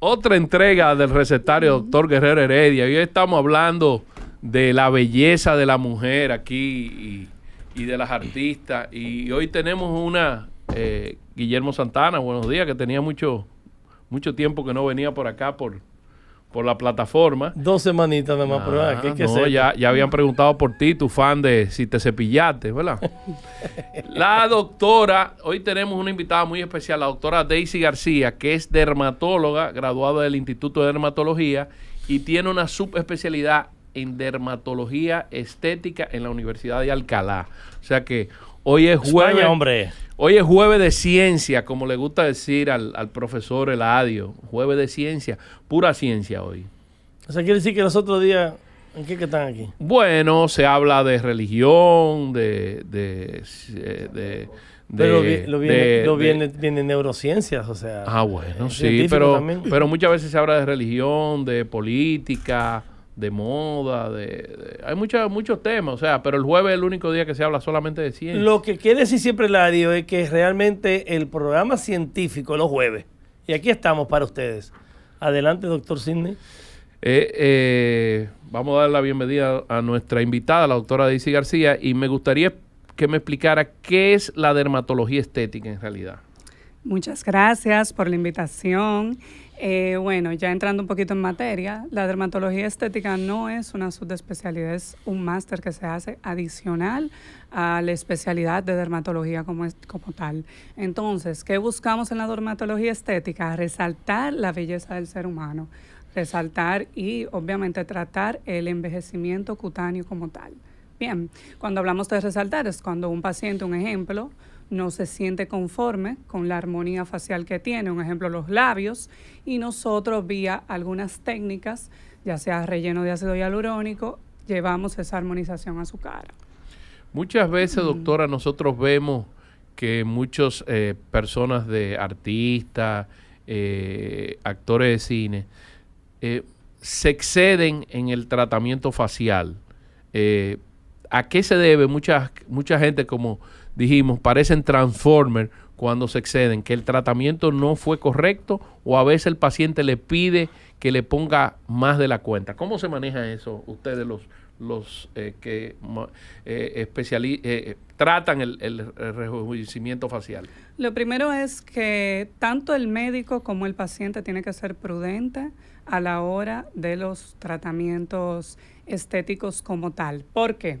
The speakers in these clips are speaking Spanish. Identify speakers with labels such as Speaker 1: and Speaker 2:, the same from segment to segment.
Speaker 1: otra entrega del recetario doctor Guerrero Heredia. Hoy estamos hablando de la belleza de la mujer aquí y, de las artistas. Y hoy tenemos una, eh, Guillermo Santana, buenos días, que tenía mucho, mucho tiempo que no venía por acá por, por la plataforma. Dos semanitas nada más, ah, no, ya, ya habían preguntado por ti, tu fan de si te cepillaste, ¿verdad? la doctora, hoy tenemos una invitada muy especial, la doctora Daisy García, que es dermatóloga, graduada del Instituto de Dermatología y tiene una subespecialidad en dermatología estética en la Universidad de Alcalá. O sea que hoy es jueves. España, hombre. Hoy es jueves de ciencia, como le gusta decir al, al profesor Eladio. Jueves de ciencia, pura ciencia hoy.
Speaker 2: O sea, quiere decir que los otros días, ¿en qué que están aquí?
Speaker 1: Bueno, se habla de religión, de... de, de, pero lo, viene, lo viene, neurociencias, o sea. Ah, bueno, eh, sí, pero, pero muchas veces se habla de religión, de política, de moda, de, hay muchos muchos temas, o sea, pero el jueves es el único día que se habla solamente de ciencia. Lo que quiere decir
Speaker 2: siempre Ladio es que realmente el programa científico los jueves, y aquí estamos para ustedes. Adelante, doctor Sidney.
Speaker 1: Eh, eh, vamos a dar la bienvenida a nuestra invitada, la doctora Daisy García, y me gustaría que me explicara qué es la dermatología estética en realidad.
Speaker 3: Muchas gracias por la invitación. Eh, bueno, ya entrando un poquito en materia, la dermatología estética no es una subespecialidad, es un máster que se hace adicional a la especialidad de dermatología como, como tal. Entonces, ¿qué buscamos en la dermatología estética? Resaltar la belleza del ser humano, resaltar y obviamente tratar el envejecimiento cutáneo como tal. Bien, cuando hablamos de resaltar es cuando un paciente, un ejemplo, no se siente conforme con la armonía facial que tiene, un ejemplo los labios, y nosotros vía algunas técnicas, ya sea relleno de ácido hialurónico, llevamos esa armonización a su cara.
Speaker 1: Muchas veces, doctora, nosotros vemos que muchas eh, personas de artistas, eh, actores de cine, eh, se exceden en el tratamiento facial. ¿A qué se debe? Muchas mucha gente como dijimos, parecen Transformer cuando se exceden, que el tratamiento no fue correcto o a veces el paciente le pide que le ponga más de la cuenta. ¿Cómo se maneja eso ustedes los, los eh, que eh, eh, eh, tratan el, el rejuvenecimiento facial?
Speaker 3: Lo primero es que tanto el médico como el paciente tiene que ser prudente a la hora de los tratamientos estéticos como tal. ¿Por qué? Porque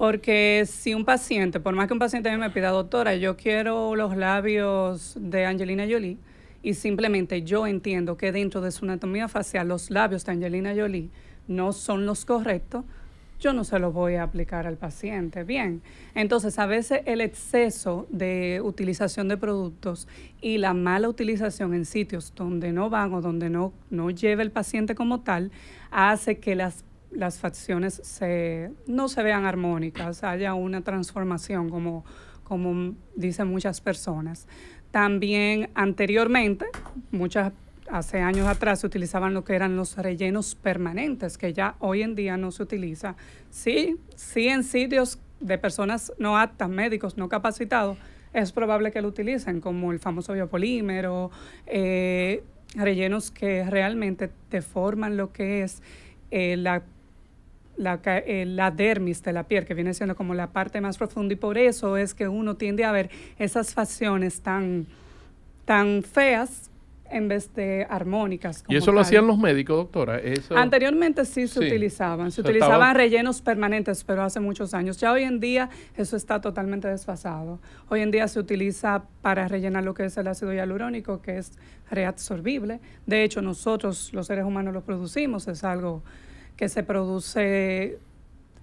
Speaker 3: porque si un paciente, por más que un paciente me pida, doctora, yo quiero los labios de Angelina Jolie, y simplemente yo entiendo que dentro de su anatomía facial los labios de Angelina Jolie no son los correctos, yo no se los voy a aplicar al paciente. Bien, entonces a veces el exceso de utilización de productos y la mala utilización en sitios donde no van o donde no, no lleva el paciente como tal, hace que las las facciones se, no se vean armónicas, haya una transformación como, como dicen muchas personas. También anteriormente, muchas hace años atrás se utilizaban lo que eran los rellenos permanentes, que ya hoy en día no se utiliza. Sí, sí en sitios de personas no aptas, médicos no capacitados, es probable que lo utilicen, como el famoso biopolímero, eh, rellenos que realmente deforman lo que es eh, la eh, la, dermis de la piel, que viene siendo como la parte más profunda, y por eso es que uno tiende a ver esas facciones tan, tan feas en vez de armónicas. ¿Y eso lo hacían los
Speaker 1: médicos, doctora? Eso... Anteriormente sí se utilizaban, se utilizaban
Speaker 3: rellenos permanentes, pero hace muchos años. Ya hoy en día eso está totalmente desfasado. Hoy en día se utiliza para rellenar lo que es el ácido hialurónico, que es reabsorbible. De hecho, nosotros los seres humanos lo producimos, es algo que se produce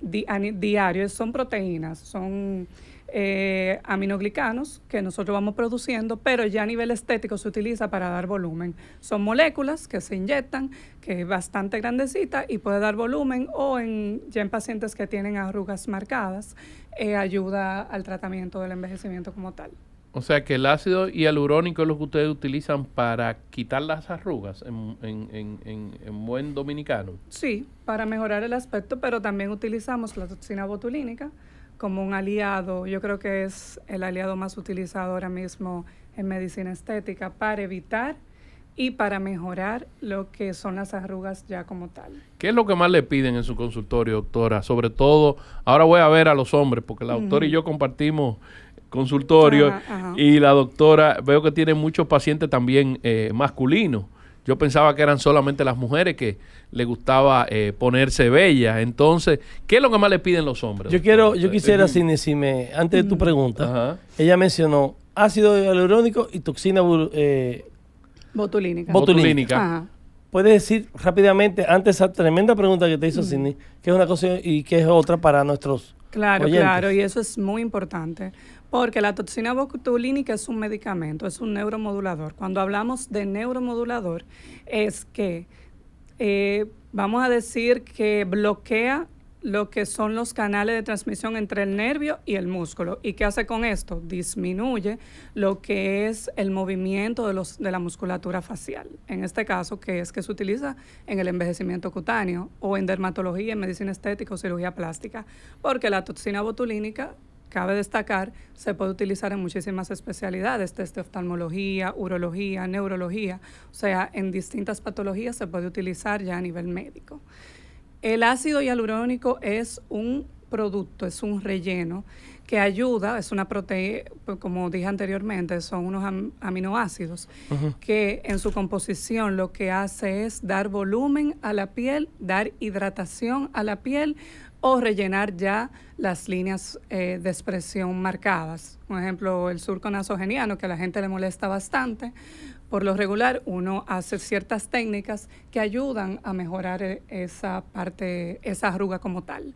Speaker 3: diario son proteínas, son eh, aminoglicanos que nosotros vamos produciendo, pero ya a nivel estético se utiliza para dar volumen. Son moléculas que se inyectan, que es bastante grandecita y puede dar volumen o en, ya en pacientes que tienen arrugas marcadas, eh, ayuda al tratamiento del envejecimiento como tal.
Speaker 1: O sea que el ácido hialurónico es lo que ustedes utilizan para quitar las arrugas en, buen dominicano.
Speaker 3: Sí, para mejorar el aspecto, pero también utilizamos la toxina botulínica como un aliado. Yo creo que es el aliado más utilizado ahora mismo en medicina estética para evitar y para mejorar lo que son las arrugas ya como tal.
Speaker 1: ¿Qué es lo que más le piden en su consultorio, doctora? Sobre todo, ahora voy a ver a los hombres, porque la doctora y yo compartimos consultorio y la doctora, veo que tiene muchos pacientes también eh, masculinos. Yo pensaba que eran solamente las mujeres que le gustaba eh, ponerse bella Entonces, ¿qué es lo que más le piden los hombres?
Speaker 2: Yo quiero, yo quisiera, eh, antes de tu mm. pregunta, ella mencionó ácido hialurónico y toxina eh,
Speaker 3: botulínica. botulínica.
Speaker 2: ¿Puedes decir rápidamente, antes esa tremenda pregunta que te hizo mm. que qué es una cosa y qué es otra para nuestros Claro, claro, y
Speaker 3: eso es muy importante. Porque la toxina botulínica es un medicamento, es un neuromodulador. Cuando hablamos de neuromodulador, es que eh, vamos a decir que bloquea lo que son los canales de transmisión entre el nervio y el músculo. ¿Y qué hace con esto? Disminuye lo que es el movimiento de, los, de la musculatura facial, en este caso que es que se utiliza en el envejecimiento cutáneo o en dermatología, en medicina estética o cirugía plástica, porque la toxina botulínica Cabe destacar, se puede utilizar en muchísimas especialidades, de oftalmología, urología, neurología, o sea, en distintas patologías se puede utilizar ya a nivel médico. El ácido hialurónico es un producto, es un relleno que ayuda, es una proteína, pues, como dije anteriormente, son unos aminoácidos que en su composición lo que hace es dar volumen a la piel, dar hidratación a la piel, o rellenar ya las líneas eh, de expresión marcadas. Por ejemplo, el surco nasogeniano, que a la gente le molesta bastante. Por lo regular, uno hace ciertas técnicas que ayudan a mejorar eh, esa parte, esa arruga como tal.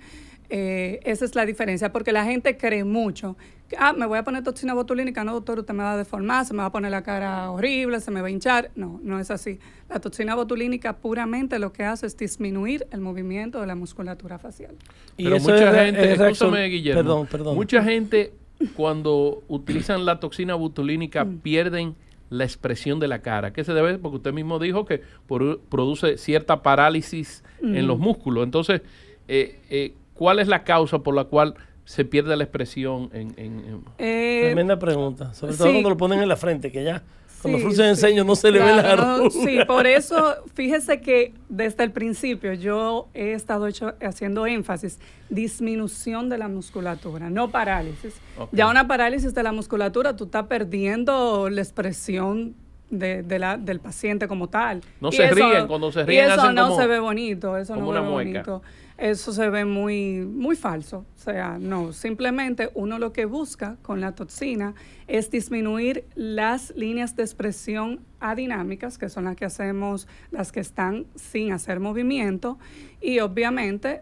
Speaker 3: Eh, esa es la diferencia, porque la gente cree mucho ah, me voy a poner toxina botulínica, no, doctor, usted me va a deformar, se me va a poner la cara horrible, se me va a hinchar. No, no es así. La toxina botulínica puramente lo que hace es disminuir el movimiento de la musculatura facial. Y
Speaker 1: Pero mucha gente, eh, escúchame, Guillermo, perdón, perdón. mucha gente cuando utilizan la toxina botulínica mm. pierden la expresión de la cara. ¿Qué se debe? Porque usted mismo dijo que produce cierta parálisis en mm. los músculos. Entonces, eh, eh, ¿cuál es la causa por la cual se pierde la expresión en...
Speaker 2: Eh, Tremenda pregunta, sobre todo cuando lo ponen en la frente, que ya cuando sí, se enseño no se le ve la Sí, por eso
Speaker 3: fíjese que desde el principio yo he estado haciendo énfasis, disminución de la musculatura, no parálisis. Ya una parálisis de la musculatura, tú estás perdiendo la expresión de, la, del paciente como tal. No se ríen cuando se ríen. eso no se ve bonito, eso no se ve bonito eso se ve muy, muy falso. O sea, no, simplemente uno lo que busca con la toxina es disminuir las líneas de expresión adinámicas, que son las que hacemos, las que están sin hacer movimiento, y obviamente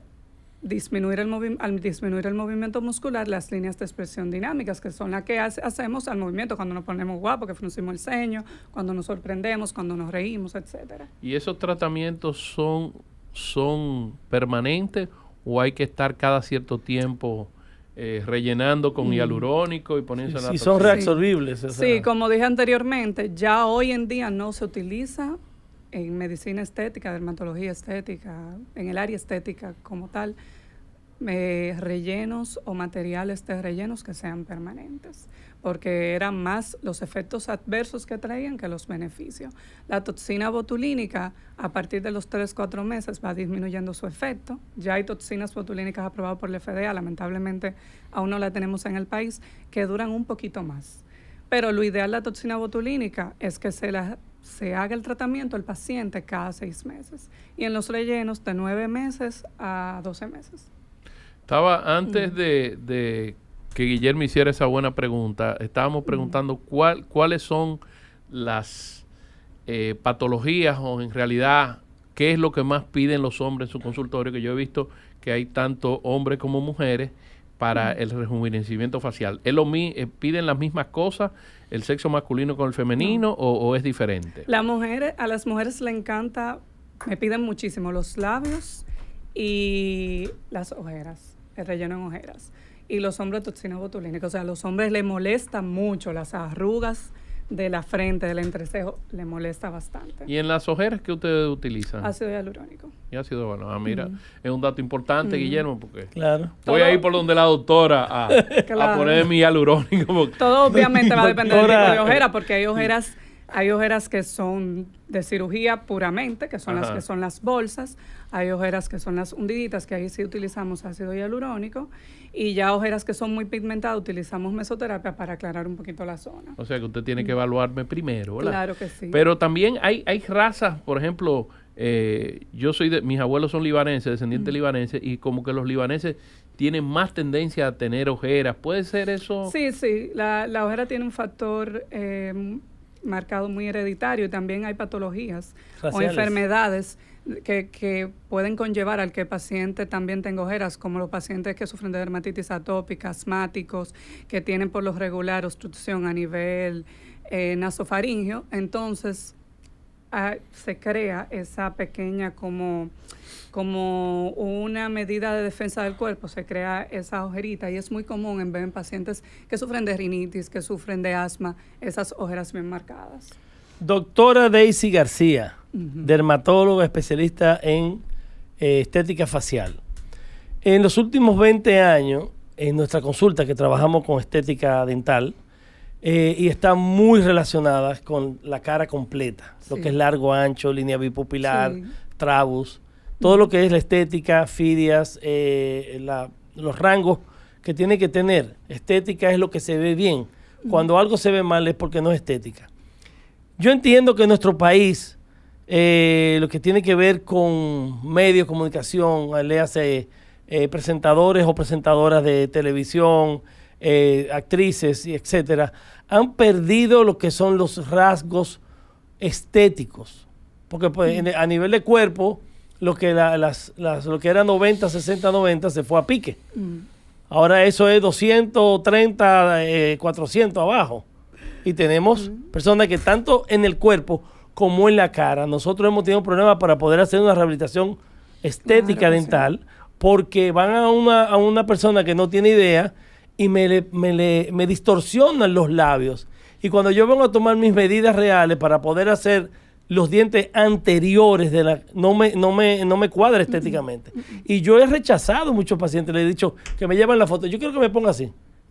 Speaker 3: disminuir el, al disminuir el movimiento muscular, las líneas de expresión dinámicas, que son las que hacemos al movimiento, cuando nos ponemos guapo que fruncimos el ceño, cuando nos sorprendemos, cuando nos reímos, etcétera.
Speaker 1: Y esos tratamientos son son permanentes o hay que estar cada cierto tiempo eh, rellenando con mm. hialurónico y poniéndose sí, son reabsorbibles. Sí.
Speaker 3: como dije anteriormente, ya hoy en día no se utiliza en medicina estética, dermatología estética, en el área estética como tal, eh, rellenos o materiales de rellenos que sean permanentes porque eran más los efectos adversos que traían que los beneficios. La toxina botulínica, a partir de los 3-4 meses, va disminuyendo su efecto. Ya hay toxinas botulínicas aprobadas por la FDA, lamentablemente aún no la tenemos en el país, que duran un poquito más. Pero lo ideal de la toxina botulínica es que se, la, se haga el tratamiento al paciente cada 6 meses y en los rellenos de 9 meses a 12 meses.
Speaker 1: Estaba antes de, de que Guillermo hiciera esa buena pregunta. Estábamos preguntando cuál, cuáles son las eh, patologías o en realidad qué es lo que más piden los hombres en su consultorio, que yo he visto que hay tanto hombres como mujeres para el rejuvenecimiento facial. ¿Es lo eh, ¿Piden las mismas cosas el sexo masculino con el femenino o, es diferente?
Speaker 3: La mujer, a las mujeres le encanta, me piden muchísimo los labios y las ojeras, el relleno en ojeras y los hombres toxina botulínica. O sea, a los hombres les molesta mucho las arrugas de la frente, del entrecejo, le molesta bastante.
Speaker 1: ¿Y en las ojeras que ustedes utilizan? Ácido
Speaker 3: hialurónico.
Speaker 1: Y ácido, bueno, ah, mira, es un dato importante, Guillermo, porque claro. voy a ir por donde la doctora a, a poner mi hialurónico.
Speaker 3: Todo obviamente va a depender del tipo de ojera, eh, porque hay ojeras... Hay ojeras que son de cirugía puramente, que son las que son las bolsas. Hay ojeras que son las hundiditas, que ahí sí utilizamos ácido hialurónico. Y ya ojeras que son muy pigmentadas, utilizamos mesoterapia para aclarar un poquito la zona.
Speaker 1: O sea que usted tiene que mm. evaluarme primero, ¿verdad? Claro que sí. Pero también hay, hay razas, por ejemplo, eh, yo soy de, mis abuelos son libaneses, descendientes mm. libaneses, y como que los libaneses tienen más tendencia a tener ojeras. ¿Puede ser eso?
Speaker 3: Sí, sí, la, la ojera tiene un factor eh, marcado muy hereditario y también hay patologías o enfermedades que, que, pueden conllevar al que el paciente también tenga ojeras, como los pacientes que sufren de dermatitis atópica, asmáticos, que tienen por lo regular obstrucción a nivel eh, nasofaringio. Entonces, se crea esa pequeña como, como una medida de defensa del cuerpo, se crea esa ojerita y es muy común en, pacientes que sufren de rinitis, que sufren de asma, esas ojeras bien marcadas.
Speaker 2: Doctora Daisy García, dermatóloga especialista en eh, estética facial. En los últimos 20 años, en nuestra consulta que trabajamos con estética dental, eh, y están muy relacionadas con la cara completa, lo que es largo, ancho, línea bipopilar, trabus, todo lo que es la estética, fidias eh, los rangos que tiene que tener. Estética es lo que se ve bien. Cuando algo se ve mal es porque no es estética. Yo entiendo que en nuestro país, eh, lo que tiene que ver con medios de comunicación, le hace presentadores o presentadoras de televisión, eh, actrices y etcétera, han perdido lo que son los rasgos estéticos. Porque pues, a nivel de cuerpo, lo que, era 90, 60, 90 se fue a pique. Mm. Ahora eso es 230, 400 eh, abajo. Y tenemos mm. personas que tanto en el cuerpo como en la cara, nosotros hemos tenido problemas para poder hacer una rehabilitación estética dental porque van a una, a una persona que no tiene idea y me, me, me distorsionan los labios. Y cuando yo vengo a tomar mis medidas reales para poder hacer los dientes anteriores de la no me no me no me cuadra estéticamente. Y yo he rechazado a muchos pacientes, le he dicho que me llevan la foto, yo quiero que me ponga así.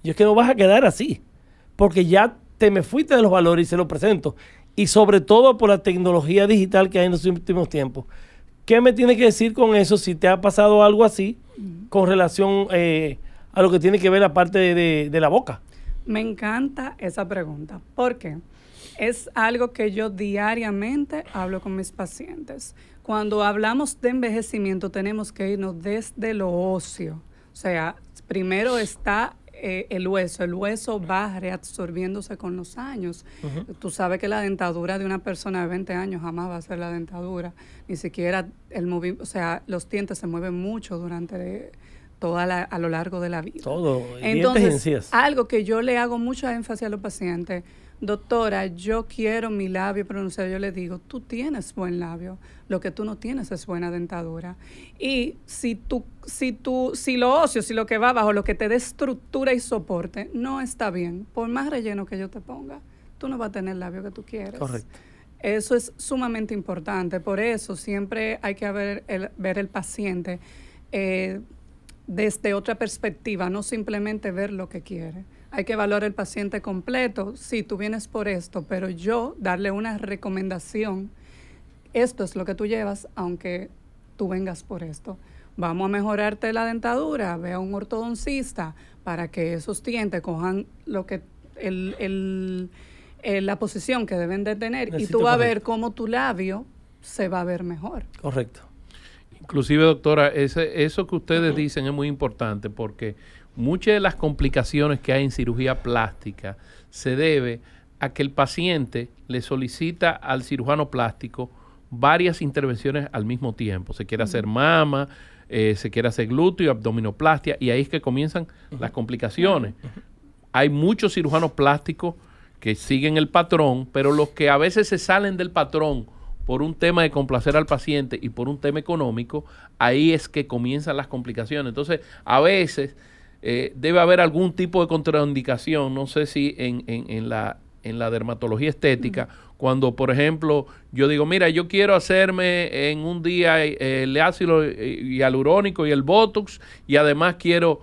Speaker 2: Yo es que no vas a quedar así, porque ya te me fuiste de los valores y se lo presento. Y sobre todo por la tecnología digital que hay en los últimos tiempos. ¿Qué me tienes que decir con eso si te ha pasado algo así con relación eh, a lo que tiene que ver la parte de, la boca?
Speaker 3: Me encanta esa pregunta. ¿Por qué? Es algo que yo diariamente hablo con mis pacientes. Cuando hablamos de envejecimiento tenemos que irnos desde lo ocio. O sea, primero está eh, el hueso. El hueso va reabsorbiéndose con los años. Tú sabes que la dentadura de una persona de 20 años jamás va a ser la dentadura. Ni siquiera el movimiento, o sea, los dientes se mueven mucho durante, toda a lo largo de la vida. Todo. Entonces, algo que yo le hago mucho énfasis a los pacientes, doctora, yo quiero mi labio pronunciado, yo le digo, tú tienes buen labio, lo que tú no tienes es buena dentadura. Y si tú, si tú, si lo óseo, si lo que va abajo, lo que te dé estructura y soporte, no está bien, por más relleno que yo te ponga, tú no vas a tener el labio que tú quieres. Correcto. Eso es sumamente importante, por eso siempre hay que ver el, ver el paciente. Eh, desde otra perspectiva, no simplemente ver lo que quiere. Hay que valorar el paciente completo. Si tú vienes por esto, pero yo darle una recomendación, esto es lo que tú llevas, aunque tú vengas por esto. Vamos a mejorarte la dentadura, ve a un ortodoncista para que esos dientes cojan lo que el, el, la posición que deben de tener y tú vas a ver cómo tu labio se va a ver mejor.
Speaker 1: Correcto. Inclusive, doctora, ese, eso que ustedes dicen es muy importante porque muchas de las complicaciones que hay en cirugía plástica se debe a que el paciente le solicita al cirujano plástico varias intervenciones al mismo tiempo. Se quiere hacer mama, eh, se quiere hacer glúteo, abdominoplastia, y ahí es que comienzan las complicaciones. Hay muchos cirujanos plásticos que siguen el patrón, pero los que a veces se salen del patrón por un tema de complacer al paciente y por un tema económico, ahí es que comienzan las complicaciones. Entonces, a veces eh, debe haber algún tipo de contraindicación, no sé si en, en, la, dermatología estética, cuando, por ejemplo, yo digo, mira, yo quiero hacerme en un día eh, el ácido eh, hialurónico y el Botox, y además quiero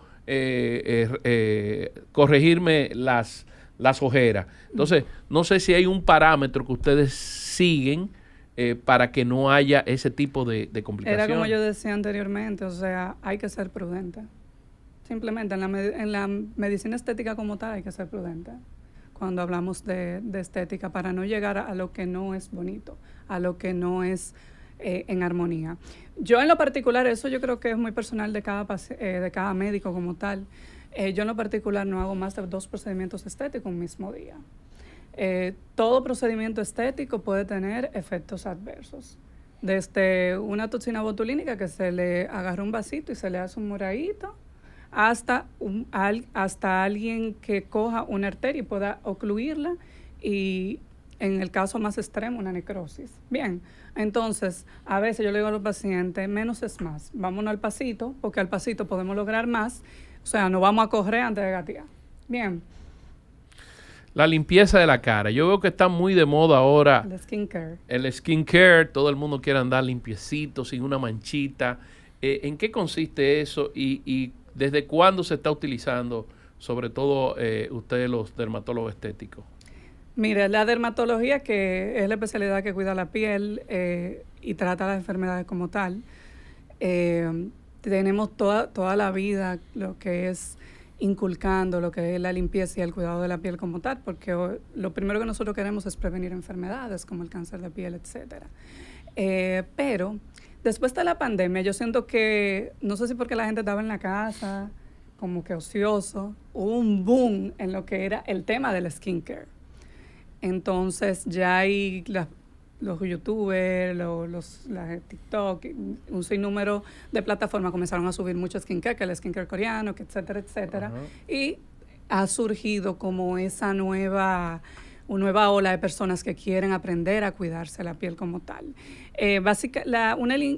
Speaker 1: corregirme las, las ojeras. Entonces, no sé si hay un parámetro que ustedes siguen eh, para que no haya ese tipo de, complicaciones. Era como yo
Speaker 3: decía anteriormente, o sea, hay que ser prudente. Simplemente en la, medicina estética como tal hay que ser prudente cuando hablamos de, estética para no llegar a, lo que no es bonito, a lo que no es eh, en armonía. Yo en lo particular, eso yo creo que es muy personal de cada, eh, de cada médico como tal, yo en lo particular no hago más de dos procedimientos estéticos un mismo día. Eh, todo procedimiento estético puede tener efectos adversos. Desde una toxina botulínica que se le agarra un vasito y se le hace un moradito, hasta, un, al, hasta alguien que coja una arteria y pueda ocluirla y en el caso más extremo, una necrosis. Bien, entonces, a veces yo le digo a los pacientes, menos es más, vámonos al pasito, porque al pasito podemos lograr más, o sea, no vamos a correr antes de gatear. Bien,
Speaker 1: la limpieza de la cara. Yo veo que está muy de moda ahora.
Speaker 3: El skincare.
Speaker 1: El skincare. Todo el mundo quiere andar limpiecito, sin una manchita. Eh, ¿En qué consiste eso y, desde cuándo se está utilizando, sobre todo eh, ustedes los dermatólogos estéticos?
Speaker 3: Mira, la dermatología, que es la especialidad que cuida la piel eh, y trata las enfermedades como tal, tenemos toda, toda la vida lo que es inculcando lo que es la limpieza y el cuidado de la piel como tal, porque lo primero que nosotros queremos es prevenir enfermedades como el cáncer de piel, etcétera. Eh, pero después de la pandemia, yo siento que, no sé si porque la gente estaba en la casa, como que ocioso, hubo un boom en lo que era el tema del skincare. Entonces ya hay los youtubers, los, eh, TikTok, un sinnúmero de plataformas comenzaron a subir mucho skincare, que el skincare coreano, etcétera, etcétera. Y ha surgido como esa nueva una nueva ola de personas que quieren aprender a cuidarse la piel como tal. Eh,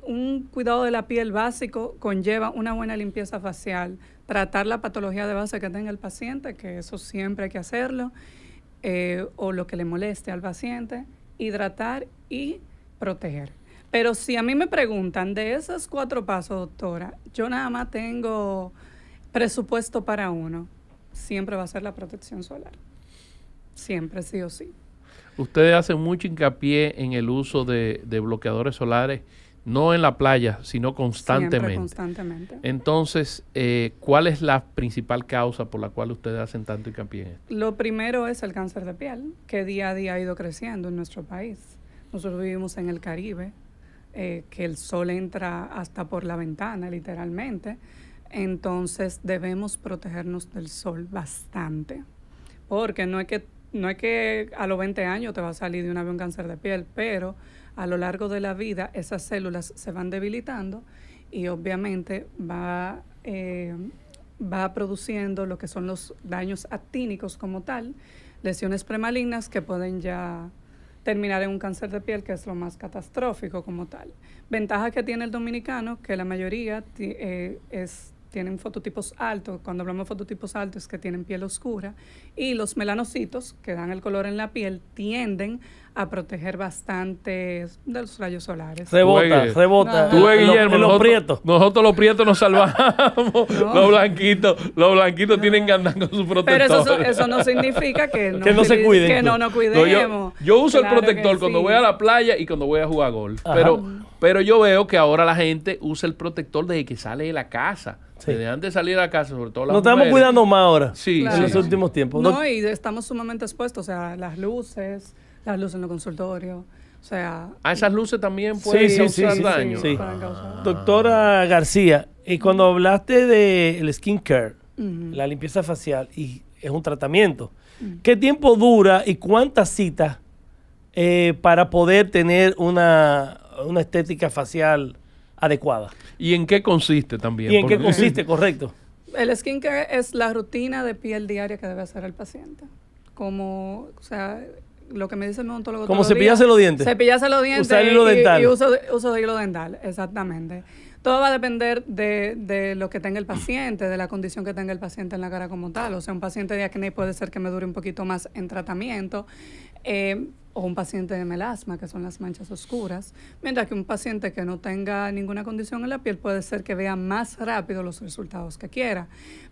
Speaker 3: un cuidado de la piel básico conlleva una buena limpieza facial, tratar la patología de base que tenga el paciente, que eso siempre hay que hacerlo, eh, o lo que le moleste al paciente, hidratar y proteger. Pero si a mí me preguntan de esos cuatro pasos, doctora, yo nada más tengo presupuesto para uno. Siempre va a ser la protección solar. Siempre, sí o sí.
Speaker 1: Ustedes hacen mucho hincapié en el uso de, de bloqueadores solares no en la playa, sino constantemente. constantemente. Entonces, eh, ¿cuál es la principal causa por la cual ustedes hacen tanto hincapié
Speaker 3: en Lo primero es el cáncer de piel, que día a día ha ido creciendo en nuestro país. Nosotros vivimos en el Caribe, eh, que el sol entra hasta por la ventana, literalmente. Entonces, debemos protegernos del sol bastante, porque no es que, no es que a los 20 años te va a salir de un avión cáncer de piel, pero a lo largo de la vida esas células se van debilitando y obviamente va, eh, va produciendo lo que son los daños actínicos como tal, lesiones premalignas que pueden ya terminar en un cáncer de piel, que es lo más catastrófico como tal. Ventaja que tiene el dominicano, que la mayoría eh, es, tienen fototipos altos, cuando hablamos de fototipos altos es que tienen piel oscura, y los melanocitos, que dan el color en la piel, tienden a proteger bastante de los rayos solares. Rebota, rebota. Tú, Guillermo, los, nosotros,
Speaker 1: prietos. Nosotros los prietos nos salvamos. Los blanquitos, los blanquitos tienen que andar con su protector. Pero eso, no significa que no, nos cuidemos. Yo, uso el protector cuando voy a la playa y cuando voy a jugar gol. Pero, pero yo veo que ahora la gente usa el protector desde que sale de la casa. Desde antes de salir a la casa, sobre todo las Nos estamos cuidando más
Speaker 2: ahora. Sí, en los últimos tiempos. No,
Speaker 3: y estamos sumamente expuestos, o sea, las luces, las luces en los consultorios. O sea, a
Speaker 1: ah, esas luces también pueden causar causar sí, sí, daño.
Speaker 2: Doctora García, y cuando hablaste del de skincare, la limpieza facial, y es un tratamiento, ¿qué tiempo dura y cuántas citas eh, para poder tener una, una estética facial adecuada? ¿Y en qué consiste también? ¿Y en qué consiste, correcto?
Speaker 3: El skincare es la rutina de piel diaria que debe hacer el paciente. Como, o sea, lo que me dice el odontólogo. Como cepillarse los, dientes. Cepillarse los dientes. Usar hilo dental. Y, uso, de, hilo dental, exactamente. Todo va a depender de, lo que tenga el paciente, de la condición que tenga el paciente en la cara como tal. O sea, un paciente de acné puede ser que me dure un poquito más en tratamiento. Eh, o un paciente de melasma, que son las manchas oscuras, mientras que un paciente que no tenga ninguna condición en la piel puede ser que vea más rápido los resultados que quiera.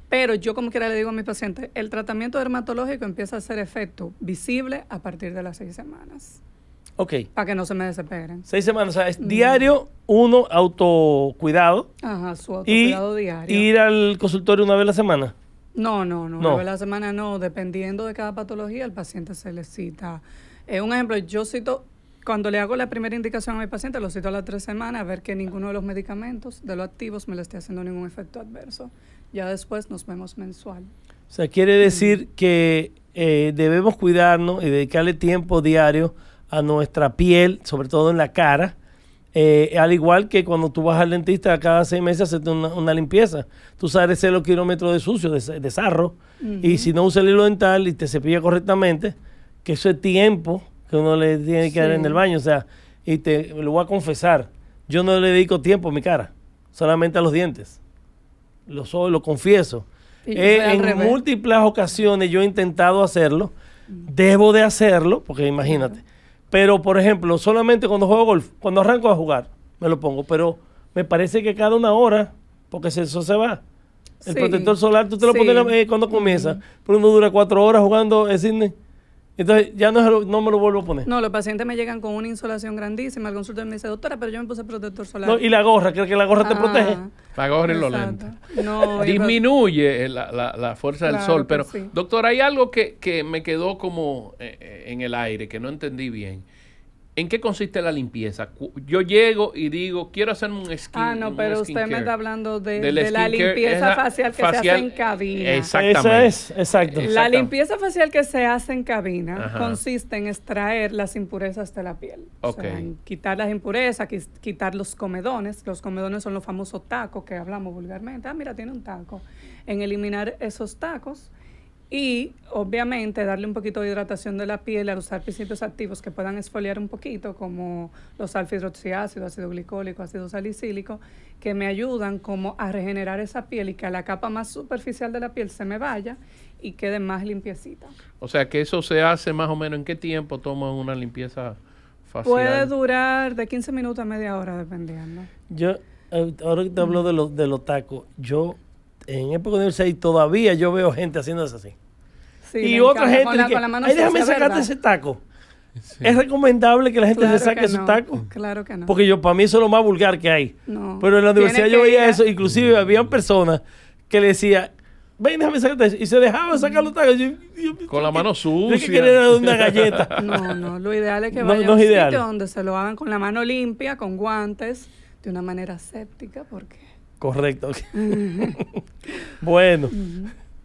Speaker 3: Pero yo como quiera le digo a mi paciente, el tratamiento dermatológico empieza a hacer efecto visible a partir de las seis semanas. Ok. Para que no se me desesperen. Seis
Speaker 2: semanas, o sea, es diario, uno, autocuidado.
Speaker 3: Ajá, su autocuidado y diario.
Speaker 2: ir al consultorio una vez a la semana.
Speaker 3: No, no, no, una vez a la semana no. Dependiendo de cada patología, el paciente se le cita. Eh, un ejemplo, yo cito, cuando le hago la primera indicación a mi paciente, lo cito a las tres semanas a ver que ninguno de los medicamentos, de los activos, me le esté haciendo ningún efecto adverso. Ya después nos vemos mensual.
Speaker 2: O sea, quiere decir que eh, debemos cuidarnos y dedicarle tiempo diario a nuestra piel, sobre todo en la cara. Eh, al igual que cuando tú vas al dentista cada seis meses haces una, limpieza. Tú sabes los kilómetros de sucio, de, sarro. Y si no usas el hilo dental y te cepillas correctamente, que eso es tiempo que uno le tiene que dar en el baño. O sea, y te lo voy a confesar, yo no le dedico tiempo a mi cara, solamente a los dientes lo, soy, lo confieso. Eh, en múltiples ocasiones yo he intentado hacerlo, debo de hacerlo, porque imagínate. Pero, por ejemplo, solamente cuando juego golf, cuando arranco a jugar, me lo pongo, pero me parece que cada una hora, porque eso se va. El protector solar, tú te lo pones eh, cuando comienza, pero uno dura cuatro horas jugando, el ¿eh, Sidney. Entonces ya no, no me lo vuelvo a poner.
Speaker 3: No, los pacientes me llegan con una insolación grandísima. El consultor me dice, doctora, pero yo me puse protector solar. y la
Speaker 1: gorra, quieres que la gorra te ah, protege? La gorra y lo lento No, Disminuye la, la, la fuerza del sol. Pero, doctora, hay algo que, que me quedó como eh, eh, en el aire, que no entendí bien. ¿En qué consiste la limpieza? Yo llego y digo, quiero hacerme un skin. Ah, no, pero usted me está hablando de, la limpieza facial que se hace en cabina. Exactamente. es, exacto. La
Speaker 3: limpieza facial que se hace en cabina consiste en extraer las impurezas de la piel. en quitar las impurezas, quitar los comedones. Los comedones son los famosos tacos que hablamos vulgarmente. Ah, mira, tiene un taco. En eliminar esos tacos y obviamente darle un poquito de hidratación de la piel a los principios activos que puedan exfoliar un poquito, como los alfa ácido glicólico, ácido salicílico, que me ayudan como a regenerar esa piel y que la capa más superficial de la piel se me vaya y quede más limpiecita.
Speaker 1: O sea que eso se hace más o menos en qué tiempo toman una limpieza facial. Puede
Speaker 3: durar de 15 minutos a media hora dependiendo.
Speaker 1: Yo eh, ahora que te hablo de los de los
Speaker 2: tacos, yo en época universitaria todavía yo veo gente haciendo eso así.
Speaker 3: Sí, y otra gente que, Ay, déjame sacarte ese
Speaker 2: taco. ¿Es recomendable que la gente se saque su taco? Claro que no. Porque yo, para mí, eso es lo más vulgar que hay. Pero en la universidad yo veía eso. Inclusive, mm. había personas que le decía ven, déjame sacarte eso. Y se dejaban mm. sacar los tacos.
Speaker 1: con la mano sucia. que era una galleta. No, no. Lo ideal es que vayan a un sitio
Speaker 3: donde se lo hagan con la mano limpia, con guantes, de una manera séptica, porque...
Speaker 1: Correcto. bueno.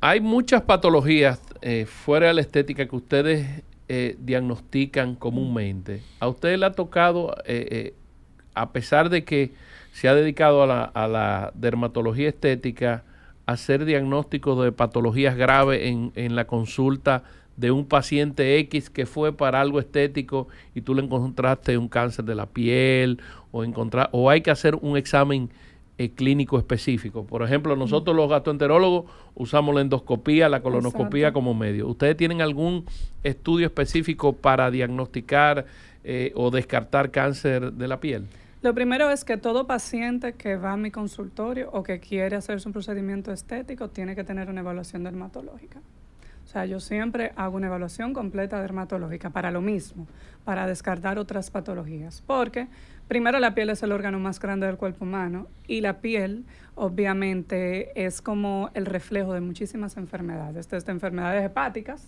Speaker 1: Hay muchas patologías eh, fuera de la estética que ustedes eh, diagnostican comúnmente. ¿A usted le ha tocado, eh, a pesar de que se ha dedicado a la, dermatología estética, hacer diagnósticos de patologías graves en, la consulta de un paciente X que fue para algo estético y tú le encontraste un cáncer de la piel o, encontrar, o hay que hacer un examen eh, clínico específico. Por ejemplo, nosotros los gastroenterólogos usamos la endoscopía, la colonoscopía como medio. ¿Ustedes tienen algún estudio específico para diagnosticar eh, o descartar cáncer de la piel?
Speaker 3: Lo primero es que todo paciente que va a mi consultorio o que quiere hacerse un procedimiento estético tiene que tener una evaluación dermatológica. O sea, yo siempre hago una evaluación completa dermatológica para lo mismo, para descartar otras patologías, porque primero la piel es el órgano más grande del cuerpo humano y la piel obviamente es como el reflejo de muchísimas enfermedades, desde enfermedades hepáticas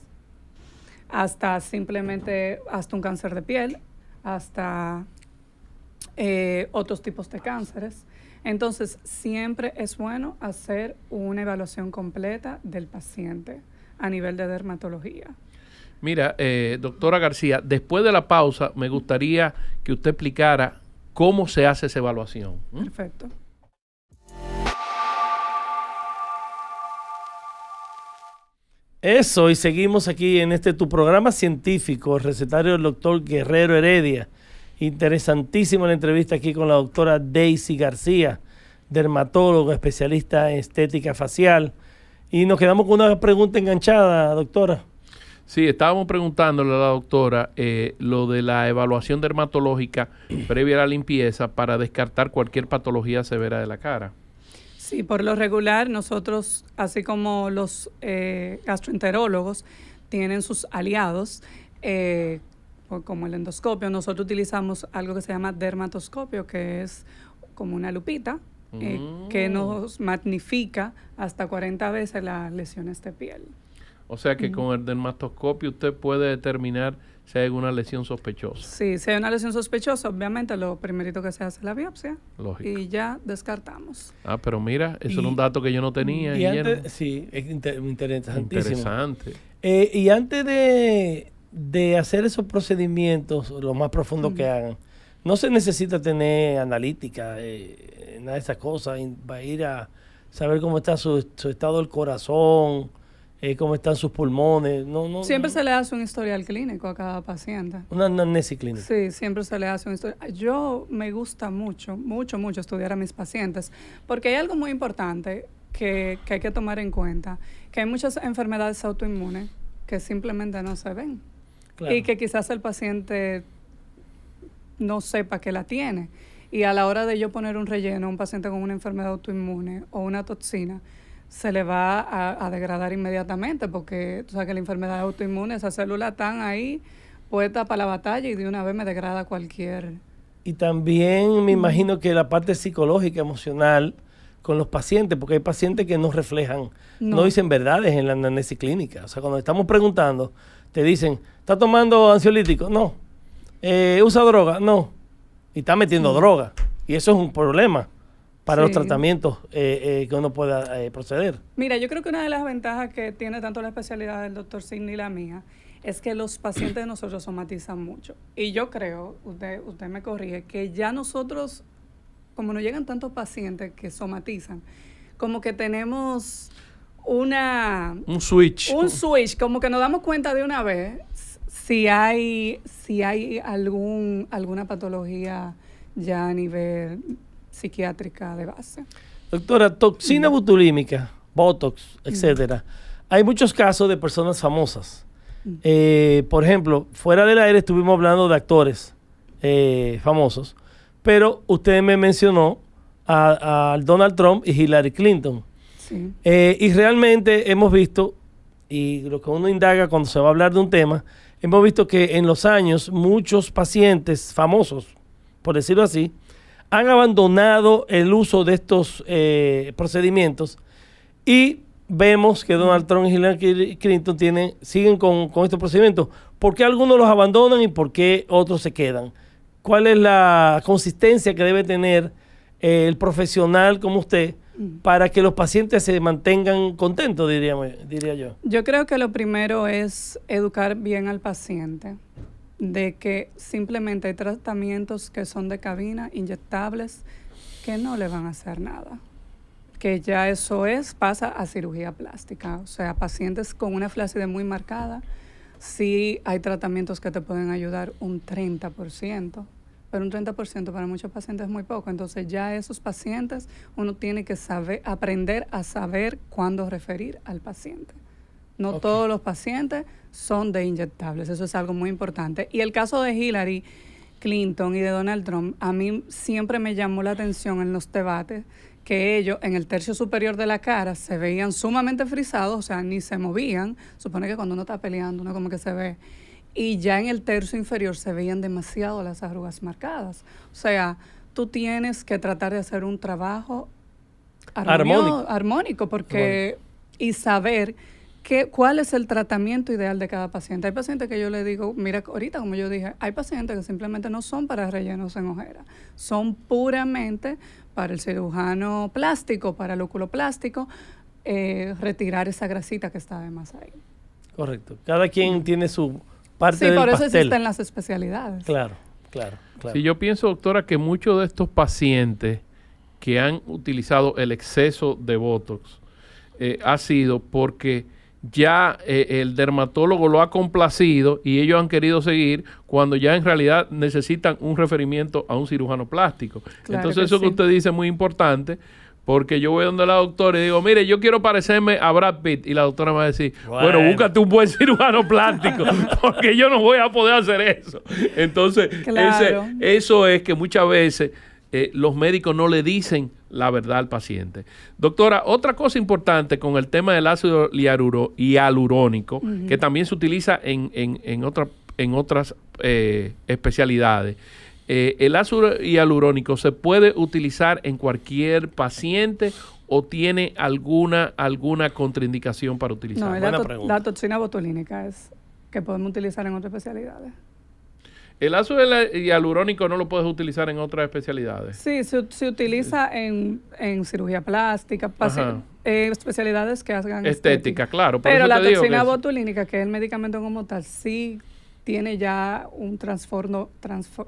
Speaker 3: hasta simplemente hasta un cáncer de piel, hasta eh, otros tipos de cánceres. Entonces, siempre es bueno hacer una evaluación completa del paciente a nivel de dermatología.
Speaker 1: Mira, eh, doctora García, después de la pausa me gustaría que usted explicara cómo se hace esa evaluación. ¿Mm? Perfecto. Eso, y seguimos
Speaker 2: aquí en este tu programa científico, recetario del doctor Guerrero Heredia. Interesantísima la entrevista aquí con la doctora Daisy García, dermatólogo especialista en estética facial. Y nos quedamos con una pregunta enganchada, doctora.
Speaker 1: Sí, estábamos preguntándole a la doctora eh, lo de la evaluación dermatológica previa a la limpieza para descartar cualquier patología severa de la cara.
Speaker 3: Sí, por lo regular nosotros, así como los eh, gastroenterólogos tienen sus aliados, eh, como el endoscopio, nosotros utilizamos algo que se llama dermatoscopio, que es como una lupita que mm. nos magnifica hasta 40 veces las lesiones de piel.
Speaker 1: O sea que con el dermatoscopio usted puede determinar si hay alguna lesión sospechosa.
Speaker 3: Sí, si hay una lesión sospechosa, obviamente lo primerito que se hace es la biopsia. Y ya descartamos.
Speaker 1: Ah, pero mira, eso es un dato que yo no tenía. Y antes, sí, es interesantísimo. Interesante.
Speaker 3: Eh,
Speaker 2: y antes de, hacer esos procedimientos, lo más profundo que hagan, no se necesita tener analítica, eh, nada de esas cosas, va a ir a saber cómo está su, su estado del corazón eh, cómo están sus pulmones. No, no, siempre se le
Speaker 3: hace un historial clínico a cada paciente.
Speaker 2: Una anamnesis clínica.
Speaker 3: Sí, siempre se le hace un historial. Yo me gusta mucho, mucho, mucho estudiar a mis pacientes, porque hay algo muy importante que, hay que tomar en cuenta, que hay muchas enfermedades autoinmunes que simplemente no se ven y que quizás el paciente no sepa que la tiene. Y a la hora de yo poner un relleno a un paciente con una enfermedad autoinmune o una toxina, se le va a, degradar inmediatamente porque tú sabes que la enfermedad autoinmune, esas células están ahí puestas para la batalla y de una vez me degrada cualquier...
Speaker 2: Y también me imagino que la parte psicológica, emocional, con los pacientes, porque hay pacientes que no reflejan, no, dicen verdades en la anamnesis clínica. O sea, cuando estamos preguntando, te dicen, ¿está tomando ansiolítico? No. Eh, ¿Usa droga? No. Y está metiendo droga. Y eso es un problema
Speaker 3: para los tratamientos
Speaker 2: eh, eh, que uno pueda eh, proceder.
Speaker 3: Mira, yo creo que una de las ventajas que tiene tanto la especialidad del doctor Sidney y la mía es que los pacientes de nosotros somatizan mucho. Y yo creo, usted, usted me corrige, que ya nosotros, como no llegan tantos pacientes que somatizan, como que tenemos una...
Speaker 1: Un switch.
Speaker 3: Un switch, como que nos damos cuenta de una vez si hay, si hay algún, alguna patología ya a nivel psiquiátrica de base.
Speaker 2: Doctora, toxina butulímica, Botox, etcétera. Hay muchos casos de personas famosas. Eh, por ejemplo, fuera del aire estuvimos hablando de actores eh, famosos, pero usted me mencionó a, Donald Trump y Hillary Clinton. Eh, y realmente hemos visto, y lo que uno indaga cuando se va a hablar de un tema, hemos visto que en los años muchos pacientes famosos, por decirlo así, han abandonado el uso de estos eh, procedimientos y vemos que Donald Trump y Hillary Clinton siguen con, estos procedimientos. ¿Por qué algunos los abandonan y por qué otros se quedan? ¿Cuál es la consistencia que debe tener eh, el profesional como usted mm. para que los pacientes se mantengan contentos, diría yo?
Speaker 3: Yo creo que lo primero es educar bien al paciente de que simplemente hay tratamientos que son de cabina, inyectables, que no le van a hacer nada. Que ya eso es, pasa a cirugía plástica. O sea, pacientes con una flacidez muy marcada, sí hay tratamientos que te pueden ayudar un 30%, pero un 30% para muchos pacientes es muy poco. Entonces ya esos pacientes uno tiene que saber, aprender a saber cuándo referir al paciente. No todos los pacientes son de inyectables. Eso es algo muy importante. Y el caso de Hillary Clinton y de Donald Trump, a mí siempre me llamó la atención en los debates que ellos en el tercio superior de la cara se veían sumamente frisados, o sea, ni se movían. Supone que cuando uno está peleando, uno como que se ve. Y ya en el tercio inferior se veían demasiado las arrugas marcadas. O sea, tú tienes que tratar de hacer un trabajo armónico. armónico, porque y saber ¿Cuál es el tratamiento ideal de cada paciente? Hay pacientes que yo le digo, mira, ahorita como yo dije, hay pacientes que simplemente no son para rellenos en ojera, son puramente para el cirujano plástico, para el óculo plástico, eh, retirar esa grasita que está además ahí.
Speaker 2: Correcto. Cada quien tiene su parte
Speaker 3: sí, por eso existen las especialidades. Claro,
Speaker 2: claro, claro. si
Speaker 1: yo pienso, doctora, que muchos de estos pacientes que han utilizado el exceso de Botox eh, ha sido porque ya eh, el dermatólogo lo ha complacido y ellos han querido seguir cuando ya en realidad necesitan un referimiento a un cirujano plástico. Entonces eso que usted dice es muy importante porque yo voy donde la doctora y digo, mire, yo quiero parecerme a Brad Pitt. Y la doctora me va a decir, bueno, búscate un buen cirujano plástico, porque yo no voy a poder hacer eso. Entonces, eso es que muchas veces eh, los médicos no le dicen la verdad al paciente. Doctora, otra cosa importante con el tema del ácido hialurónico, que también se utiliza en, en, en, otras eh, especialidades. Eh, ¿El ácido hialurónico se puede utilizar en cualquier paciente o tiene alguna, alguna contraindicación para utilizarlo. la
Speaker 3: toxina botulínica es que podemos utilizar en otras especialidades.
Speaker 1: ¿El ácido hialurónico no lo puedes utilizar en otras especialidades?
Speaker 3: Sí, se, se utiliza eh. en, en, cirugía plástica, en eh, especialidades que hagan estética. claro. Pero la toxina botulínica, que es el medicamento como tal, sí tiene ya un trastorno, o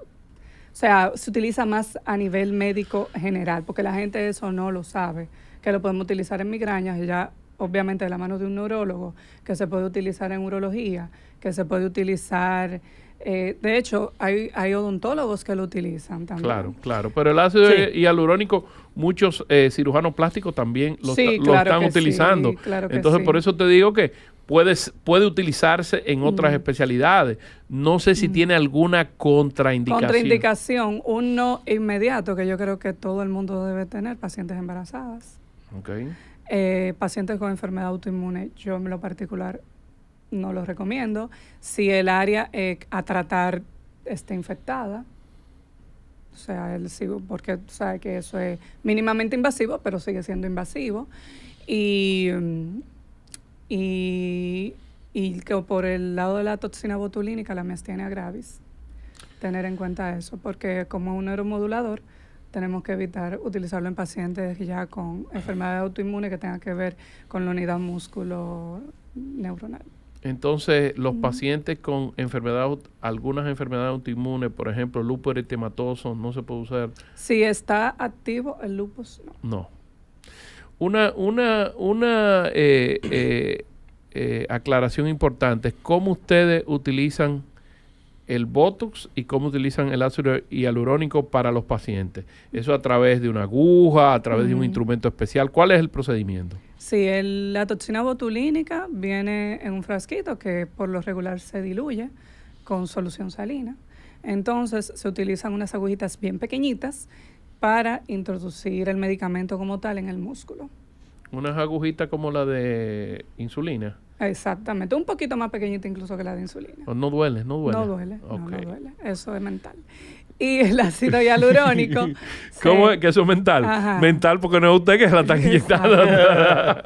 Speaker 3: sea, se utiliza más a nivel médico general, porque la gente eso no lo sabe, que lo podemos utilizar en migrañas ya obviamente de la mano de un neurólogo, que se puede utilizar en urología, que se puede utilizar eh, de hecho, hay, odontólogos que lo utilizan también. Claro,
Speaker 1: claro. Pero el ácido hialurónico, muchos eh, cirujanos plásticos también lo, están utilizando. claro Entonces, por eso te digo que puede, utilizarse en otras especialidades. No sé si tiene alguna contraindicación.
Speaker 3: Contraindicación, uno inmediato que yo creo que todo el mundo debe tener, pacientes embarazadas. Eh, pacientes con enfermedad autoinmune, yo en lo particular no lo recomiendo. Si el área eh, a tratar está infectada, o sea, el, porque sabe que eso es mínimamente invasivo, pero sigue siendo invasivo. Y, mm, y, y que por el lado de la toxina botulínica, la miastenia gravis, tener en cuenta eso, porque como un neuromodulador, tenemos que evitar utilizarlo en pacientes ya con enfermedades autoinmunes que tengan que ver con la unidad músculo neuronal.
Speaker 1: Entonces, los pacientes con enfermedad, algunas enfermedades autoinmunes, por ejemplo, lupus eritematoso, no se puede usar.
Speaker 3: Si está activo el lupus,
Speaker 1: no. Una, una, una eh, eh, eh, aclaración importante cómo ustedes utilizan el Botox y cómo utilizan el ácido hialurónico para los pacientes. Eso a través de una aguja, a través de un instrumento especial. ¿Cuál es el procedimiento?
Speaker 3: Sí, la toxina botulínica viene en un frasquito que por lo regular se diluye con solución salina. Entonces se utilizan unas agujitas bien pequeñitas para introducir el medicamento como tal en el músculo.
Speaker 1: Unas agujitas como la de insulina.
Speaker 3: Exactamente, un poquito más pequeñito incluso que la de insulina.
Speaker 1: Oh, no duele, no duele. No duele, no,
Speaker 3: duele. Eso es mental. Y el ácido hialurónico. ¿Cómo es
Speaker 1: que eso es mental? Mental porque no es usted que la está